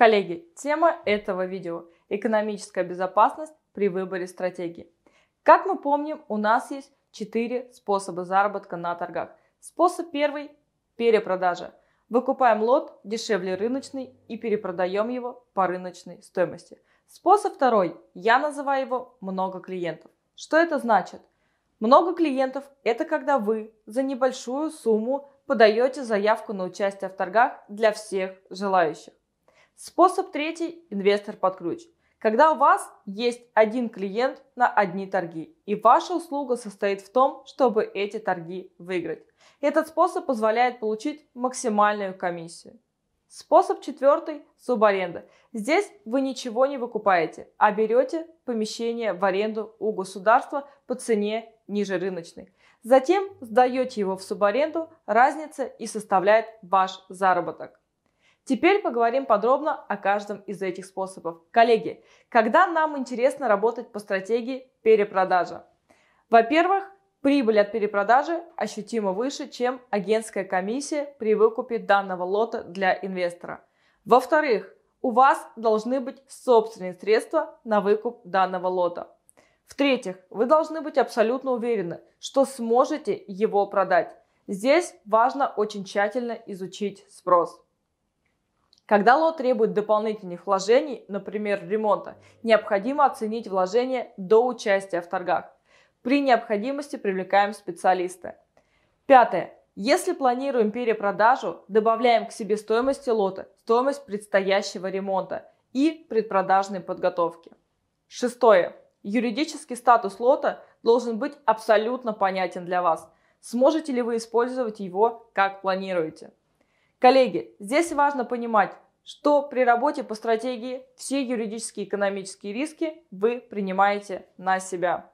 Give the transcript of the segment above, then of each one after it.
Коллеги, тема этого видео – экономическая безопасность при выборе стратегии. Как мы помним, у нас есть четыре способа заработка на торгах. Способ первый – перепродажа. Выкупаем лот дешевле рыночный и перепродаем его по рыночной стоимости. Способ второй, я называю его много клиентов. Что это значит? Много клиентов – это когда вы за небольшую сумму подаете заявку на участие в торгах для всех желающих. Способ третий – инвестор под ключ. Когда у вас есть один клиент на одни торги, и ваша услуга состоит в том, чтобы эти торги выиграть. Этот способ позволяет получить максимальную комиссию. Способ четвертый – субаренда. Здесь вы ничего не выкупаете, а берете помещение в аренду у государства по цене ниже рыночной. Затем сдаете его в субаренду, разница и составляет ваш заработок. Теперь поговорим подробно о каждом из этих способов. Коллеги, когда нам интересно работать по стратегии перепродажа? Во-первых, прибыль от перепродажи ощутимо выше, чем агентская комиссия при выкупе данного лота для инвестора. Во-вторых, у вас должны быть собственные средства на выкуп данного лота. В-третьих, вы должны быть абсолютно уверены, что сможете его продать. Здесь важно очень тщательно изучить спрос. Когда лот требует дополнительных вложений, например, ремонта, необходимо оценить вложения до участия в торгах. При необходимости привлекаем специалиста. Пятое. Если планируем перепродажу, добавляем к себестоимости лота стоимость предстоящего ремонта и предпродажной подготовки. Шестое. Юридический статус лота должен быть абсолютно понятен для вас. Сможете ли вы использовать его, как планируете? Коллеги, здесь важно понимать, что при работе по стратегии все юридические и экономические риски вы принимаете на себя.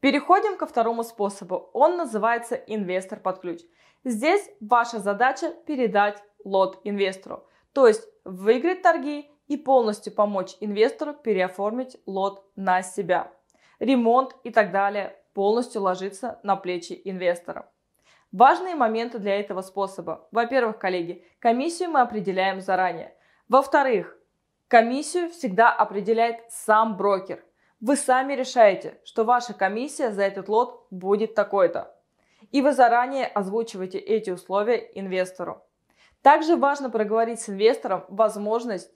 Переходим ко второму способу. Он называется инвестор под ключ. Здесь ваша задача передать лот инвестору, то есть выиграть торги и полностью помочь инвестору переоформить лот на себя. Ремонт и так далее полностью ложится на плечи инвестора. Важные моменты для этого способа. Во-первых, коллеги, комиссию мы определяем заранее. Во-вторых, комиссию всегда определяет сам брокер. Вы сами решаете, что ваша комиссия за этот лот будет такой-то. И вы заранее озвучиваете эти условия инвестору. Также важно проговорить с инвестором возможность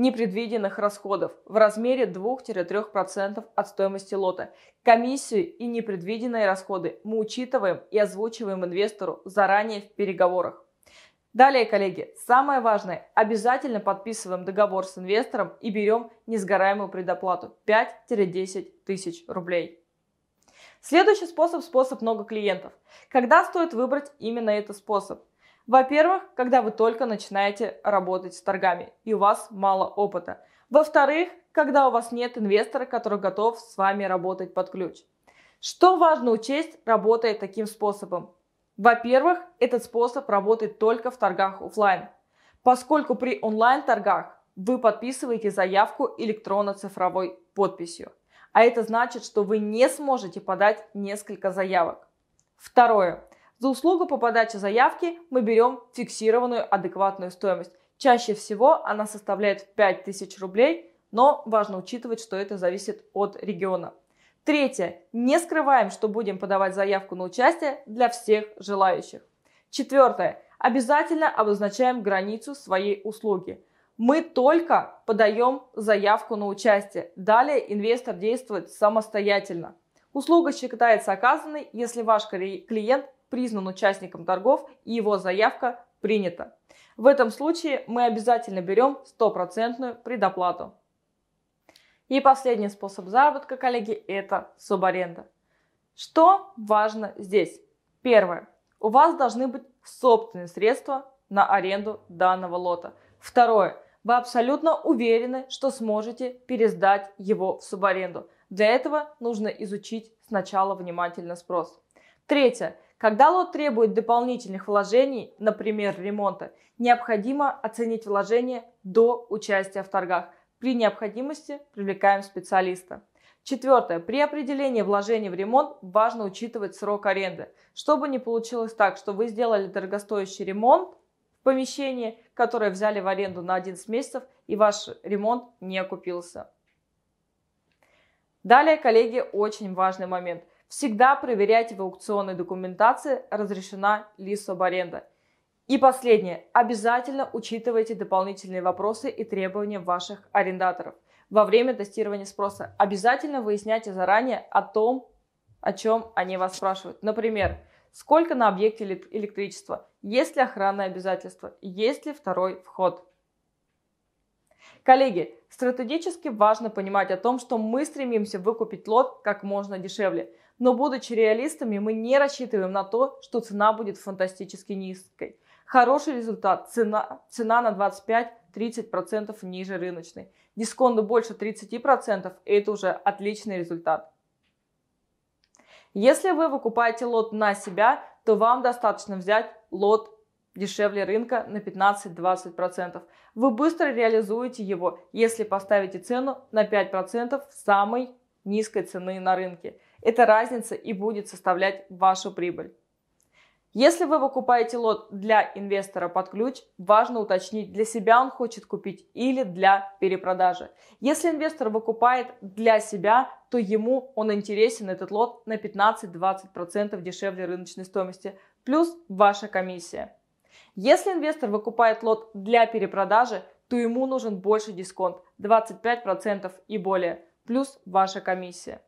непредвиденных расходов в размере 2-3% от стоимости лота. Комиссию и непредвиденные расходы мы учитываем и озвучиваем инвестору заранее в переговорах. Далее, коллеги, самое важное, обязательно подписываем договор с инвестором и берем несгораемую предоплату 5-10 тысяч рублей. Следующий способ – способ много клиентов. Когда стоит выбрать именно этот способ? Во-первых, когда вы только начинаете работать с торгами и у вас мало опыта. Во-вторых, когда у вас нет инвестора, который готов с вами работать под ключ. Что важно учесть, работая таким способом? Во-первых, этот способ работает только в торгах офлайн, поскольку при онлайн-торгах вы подписываете заявку электронно-цифровой подписью. А это значит, что вы не сможете подать несколько заявок. Второе. За услугу по подаче заявки мы берем фиксированную адекватную стоимость. Чаще всего она составляет 5000 рублей, но важно учитывать, что это зависит от региона. Третье. Не скрываем, что будем подавать заявку на участие для всех желающих. Четвертое. Обязательно обозначаем границу своей услуги. Мы только подаем заявку на участие. Далее инвестор действует самостоятельно. Услуга считается оказанной, если ваш клиент признан участником торгов и его заявка принята. В этом случае мы обязательно берем стопроцентную предоплату. И последний способ заработка, коллеги, это субаренда. Что важно здесь? Первое. У вас должны быть собственные средства на аренду данного лота. Второе. Вы абсолютно уверены, что сможете пересдать его в субаренду. Для этого нужно изучить сначала внимательно спрос. Третье. Когда лот требует дополнительных вложений, например, ремонта, необходимо оценить вложения до участия в торгах. При необходимости привлекаем специалиста. Четвертое. При определении вложений в ремонт важно учитывать срок аренды. Чтобы не получилось так, что вы сделали дорогостоящий ремонт в помещении, которое взяли в аренду на 11 месяцев, и ваш ремонт не окупился. Далее, коллеги, очень важный момент – Всегда проверяйте в аукционной документации, разрешена ли субаренда. И последнее. Обязательно учитывайте дополнительные вопросы и требования ваших арендаторов во время тестирования спроса. Обязательно выясняйте заранее о том, о чем они вас спрашивают. Например, сколько на объекте электричества, есть ли охранное обязательство, есть ли второй вход. Коллеги, стратегически важно понимать о том, что мы стремимся выкупить лот как можно дешевле – но будучи реалистами, мы не рассчитываем на то, что цена будет фантастически низкой. Хороший результат – цена, цена на 25-30% ниже рыночной. Дисконты больше 30% – это уже отличный результат. Если вы выкупаете лот на себя, то вам достаточно взять лот дешевле рынка на 15-20%. Вы быстро реализуете его, если поставите цену на 5% самой низкой цены на рынке. Эта разница и будет составлять вашу прибыль. Если вы выкупаете лот для инвестора под ключ, важно уточнить, для себя он хочет купить или для перепродажи. Если инвестор выкупает для себя, то ему он интересен этот лот на 15-20% дешевле рыночной стоимости, плюс ваша комиссия. Если инвестор выкупает лот для перепродажи, то ему нужен больше дисконт 25% и более, плюс ваша комиссия.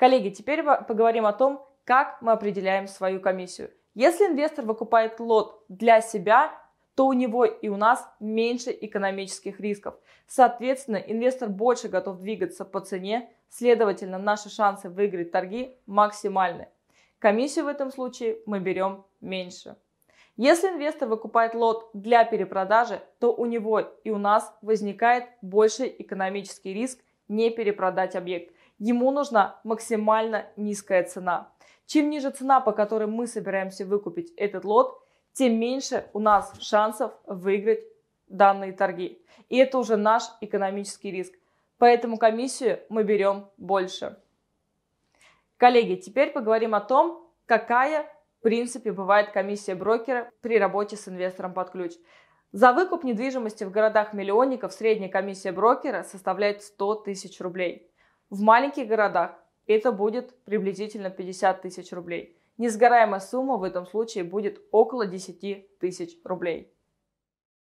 Коллеги, теперь поговорим о том, как мы определяем свою комиссию. Если инвестор выкупает лот для себя, то у него и у нас меньше экономических рисков. Соответственно, инвестор больше готов двигаться по цене, следовательно, наши шансы выиграть торги максимальны. Комиссию в этом случае мы берем меньше. Если инвестор выкупает лот для перепродажи, то у него и у нас возникает больше экономический риск не перепродать объект ему нужна максимально низкая цена. Чем ниже цена, по которой мы собираемся выкупить этот лот, тем меньше у нас шансов выиграть данные торги. И это уже наш экономический риск. Поэтому комиссию мы берем больше. Коллеги, теперь поговорим о том, какая, в принципе, бывает комиссия брокера при работе с инвестором под ключ. За выкуп недвижимости в городах-миллионников средняя комиссия брокера составляет 100 тысяч рублей. В маленьких городах это будет приблизительно 50 тысяч рублей. Несгораемая сумма в этом случае будет около 10 тысяч рублей.